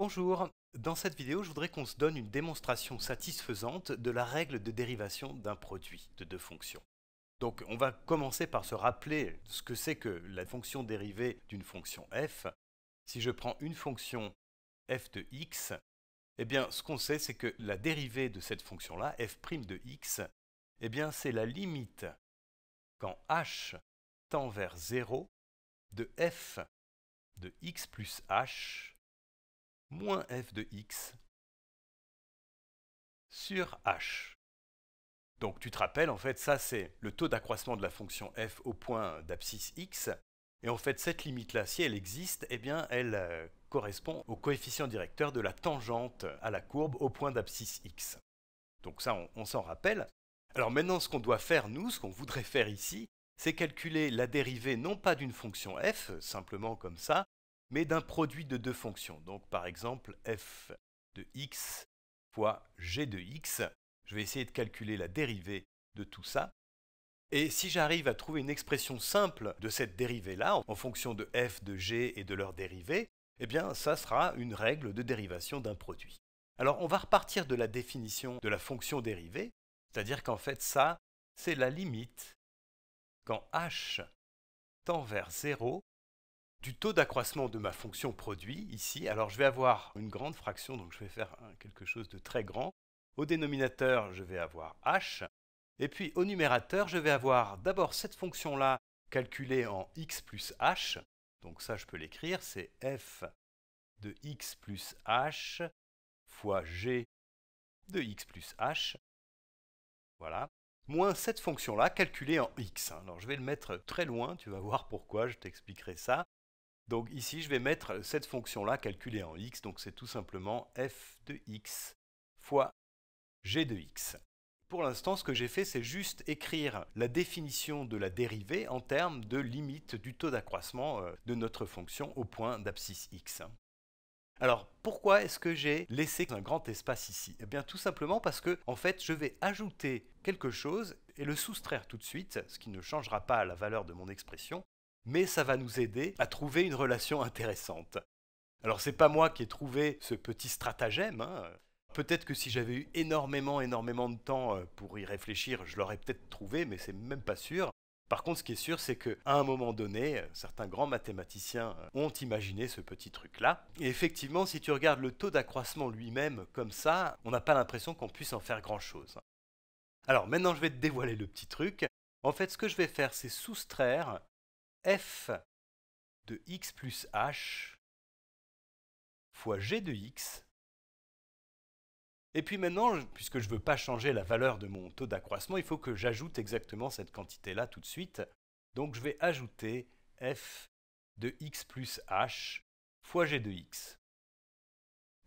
Bonjour, dans cette vidéo je voudrais qu'on se donne une démonstration satisfaisante de la règle de dérivation d'un produit de deux fonctions. Donc on va commencer par se rappeler ce que c'est que la fonction dérivée d'une fonction f. Si je prends une fonction f de x, eh bien ce qu'on sait c'est que la dérivée de cette fonction-là, f' de x, eh bien c'est la limite quand h tend vers 0 de f de x plus h moins f de x sur h. Donc tu te rappelles, en fait, ça c'est le taux d'accroissement de la fonction f au point d'abscisse x. Et en fait, cette limite-là, si elle existe, eh bien, elle euh, correspond au coefficient directeur de la tangente à la courbe au point d'abscisse x. Donc ça, on s'en rappelle. Alors maintenant, ce qu'on doit faire, nous, ce qu'on voudrait faire ici, c'est calculer la dérivée non pas d'une fonction f, simplement comme ça, mais d'un produit de deux fonctions. Donc par exemple f de x fois g de x. Je vais essayer de calculer la dérivée de tout ça. Et si j'arrive à trouver une expression simple de cette dérivée-là, en fonction de f de g et de leur dérivée, eh bien ça sera une règle de dérivation d'un produit. Alors on va repartir de la définition de la fonction dérivée, c'est-à-dire qu'en fait ça, c'est la limite quand h tend vers 0 du taux d'accroissement de ma fonction produit ici. Alors je vais avoir une grande fraction, donc je vais faire quelque chose de très grand. Au dénominateur, je vais avoir h. Et puis au numérateur, je vais avoir d'abord cette fonction-là calculée en x plus h. Donc ça, je peux l'écrire, c'est f de x plus h fois g de x plus h. Voilà. Moins cette fonction-là calculée en x. Alors je vais le mettre très loin, tu vas voir pourquoi, je t'expliquerai ça. Donc ici, je vais mettre cette fonction-là calculée en x, donc c'est tout simplement f de x fois g de x. Pour l'instant, ce que j'ai fait, c'est juste écrire la définition de la dérivée en termes de limite du taux d'accroissement euh, de notre fonction au point d'abscisse x. Alors pourquoi est-ce que j'ai laissé un grand espace ici Eh bien tout simplement parce que en fait je vais ajouter quelque chose et le soustraire tout de suite, ce qui ne changera pas la valeur de mon expression, mais ça va nous aider à trouver une relation intéressante. Alors c'est pas moi qui ai trouvé ce petit stratagème. Hein. Peut-être que si j'avais eu énormément, énormément de temps euh, pour y réfléchir, je l'aurais peut-être trouvé, mais c'est même pas sûr. Par contre, ce qui est sûr, c'est qu'à un moment donné, euh, certains grands mathématiciens euh, ont imaginé ce petit truc-là. Et effectivement, si tu regardes le taux d'accroissement lui-même comme ça, on n'a pas l'impression qu'on puisse en faire grand-chose. Alors maintenant, je vais te dévoiler le petit truc. En fait, ce que je vais faire, c'est soustraire f de x plus h fois g de x. Et puis maintenant, puisque je ne veux pas changer la valeur de mon taux d'accroissement, il faut que j'ajoute exactement cette quantité-là tout de suite. Donc je vais ajouter f de x plus h fois g de x.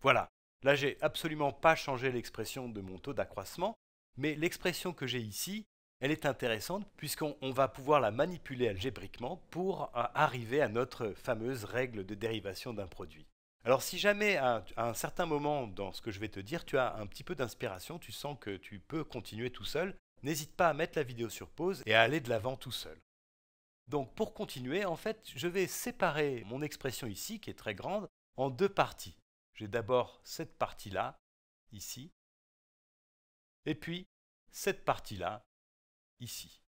Voilà, là n'ai absolument pas changé l'expression de mon taux d'accroissement, mais l'expression que j'ai ici, elle est intéressante puisqu'on va pouvoir la manipuler algébriquement pour euh, arriver à notre fameuse règle de dérivation d'un produit. Alors si jamais à, un certain moment dans ce que je vais te dire, tu as un petit peu d'inspiration, tu sens que tu peux continuer tout seul, n'hésite pas à mettre la vidéo sur pause et à aller de l'avant tout seul. Donc pour continuer, en fait, je vais séparer mon expression ici, qui est très grande, en deux parties. J'ai d'abord cette partie-là, ici, et puis cette partie-là, ici.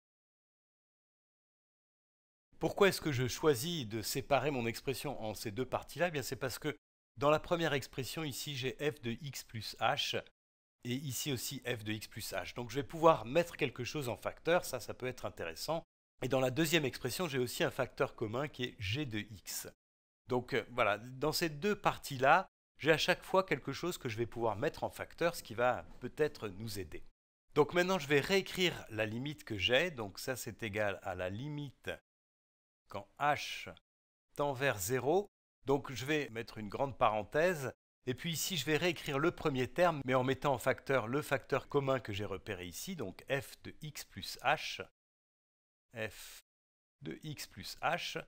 Pourquoi est-ce que je choisis de séparer mon expression en ces deux parties-là eh bien, c'est parce que dans la première expression, ici, j'ai f de x plus h, et ici aussi f de x plus h. Donc je vais pouvoir mettre quelque chose en facteur, ça, ça peut être intéressant. Et dans la deuxième expression, j'ai aussi un facteur commun qui est g de x. Donc euh, voilà, dans ces deux parties-là, j'ai à chaque fois quelque chose que je vais pouvoir mettre en facteur, ce qui va peut-être nous aider. Donc maintenant, je vais réécrire la limite que j'ai. Donc ça, c'est égal à la limite quand h tend vers 0. Donc je vais mettre une grande parenthèse. Et puis ici, je vais réécrire le premier terme, mais en mettant en facteur le facteur commun que j'ai repéré ici, donc f de x plus h. f de x plus h.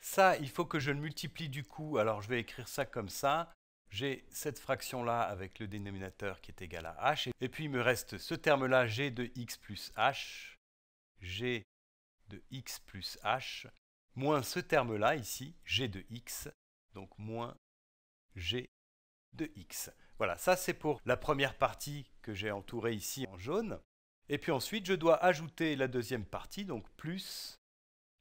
Ça, il faut que je le multiplie du coup. Alors je vais écrire ça comme ça j'ai cette fraction-là avec le dénominateur qui est égal à h, et puis il me reste ce terme-là, g de x plus h, g de x plus h, moins ce terme-là ici, g de x, donc moins g de x. Voilà, ça c'est pour la première partie que j'ai entourée ici en jaune. Et puis ensuite, je dois ajouter la deuxième partie, donc plus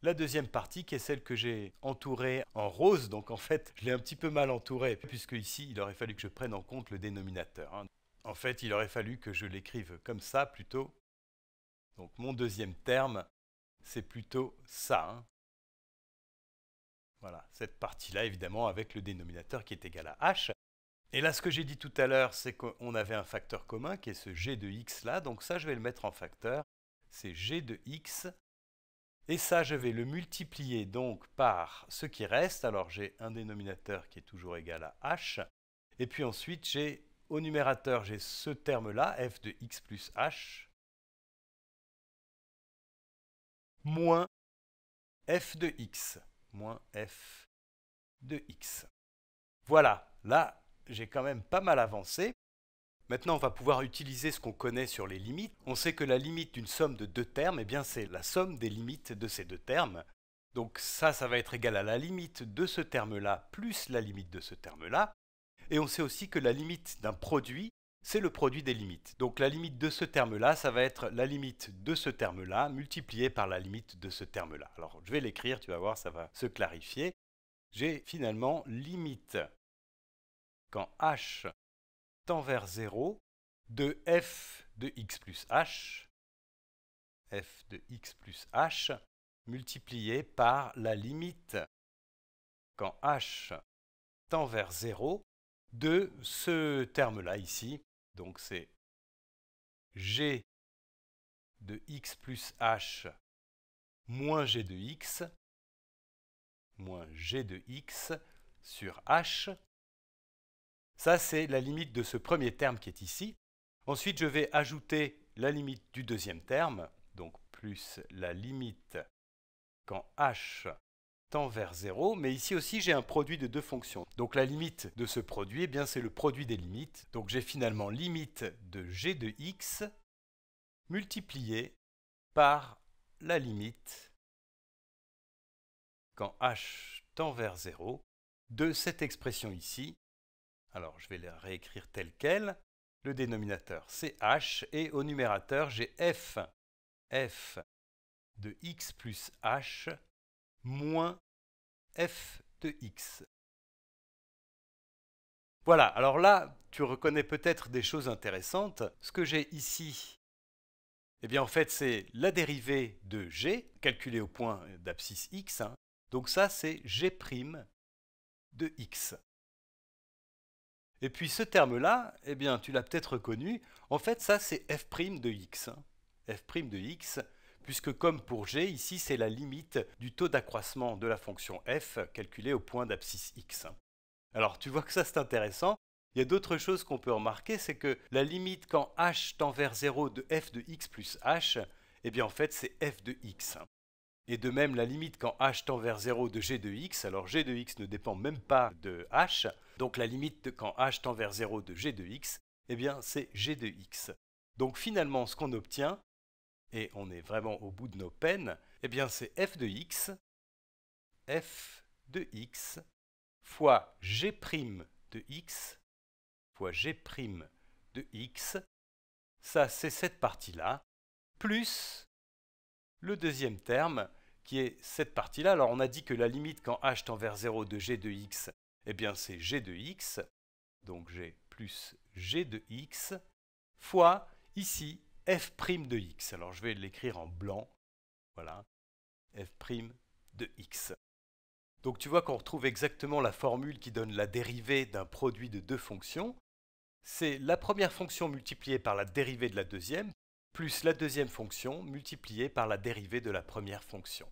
la deuxième partie, qui est celle que j'ai entourée en rose, donc en fait, je l'ai un petit peu mal entourée, puisque ici, il aurait fallu que je prenne en compte le dénominateur. Hein. En fait, il aurait fallu que je l'écrive comme ça plutôt. Donc mon deuxième terme, c'est plutôt ça. Hein. Voilà, cette partie-là, évidemment, avec le dénominateur qui est égal à h. Et là, ce que j'ai dit tout à l'heure, c'est qu'on avait un facteur commun qui est ce g de x là, donc ça, je vais le mettre en facteur. C'est g de x et ça, je vais le multiplier donc par ce qui reste. Alors j'ai un dénominateur qui est toujours égal à h. Et puis ensuite, j'ai au numérateur, j'ai ce terme-là, f de x plus h, moins f de x, moins f de x. Voilà, là, j'ai quand même pas mal avancé. Maintenant, on va pouvoir utiliser ce qu'on connaît sur les limites. On sait que la limite d'une somme de deux termes, eh bien, c'est la somme des limites de ces deux termes. Donc ça, ça va être égal à la limite de ce terme-là plus la limite de ce terme-là. Et on sait aussi que la limite d'un produit, c'est le produit des limites. Donc la limite de ce terme-là, ça va être la limite de ce terme-là multipliée par la limite de ce terme-là. Alors je vais l'écrire, tu vas voir, ça va se clarifier. J'ai finalement limite quand h tend vers 0 de f de x plus h, f de x plus h, multiplié par la limite quand h tend vers 0 de ce terme-là ici. Donc c'est g de x plus h moins g de x moins g de x sur h ça, c'est la limite de ce premier terme qui est ici. Ensuite, je vais ajouter la limite du deuxième terme, donc plus la limite quand h tend vers 0, mais ici aussi j'ai un produit de deux fonctions. Donc la limite de ce produit, eh bien c'est le produit des limites. Donc j'ai finalement limite de g de x multipliée par la limite quand h tend vers 0 de cette expression ici alors, je vais les réécrire tel quel. Le dénominateur, c'est h, et au numérateur, j'ai f. f de x plus h moins f de x. Voilà, alors là, tu reconnais peut-être des choses intéressantes. Ce que j'ai ici, eh bien en fait, c'est la dérivée de g, calculée au point d'abscisse x. Hein. Donc ça, c'est g' de x. Et puis ce terme-là, eh bien, tu l'as peut-être reconnu, en fait ça c'est f' de x. Hein. f' de x, puisque comme pour g, ici c'est la limite du taux d'accroissement de la fonction f calculée au point d'abscisse x. Alors tu vois que ça c'est intéressant. Il y a d'autres choses qu'on peut remarquer, c'est que la limite quand h tend vers 0 de f de x plus h, eh bien en fait c'est f de x. Et de même, la limite quand h tend vers 0 de g de x, alors g de x ne dépend même pas de h, donc la limite quand h tend vers 0 de g de x, eh bien c'est g de x. Donc finalement, ce qu'on obtient, et on est vraiment au bout de nos peines, eh bien c'est f de x, f de x, fois g' de x, fois g' de x, ça c'est cette partie-là, plus le deuxième terme, qui est cette partie-là. Alors on a dit que la limite quand h tend vers 0 de g de x, eh bien c'est g de x, donc g plus g de x, fois ici f' de x. Alors je vais l'écrire en blanc, voilà, f' de x. Donc tu vois qu'on retrouve exactement la formule qui donne la dérivée d'un produit de deux fonctions. C'est la première fonction multipliée par la dérivée de la deuxième, plus la deuxième fonction multipliée par la dérivée de la première fonction.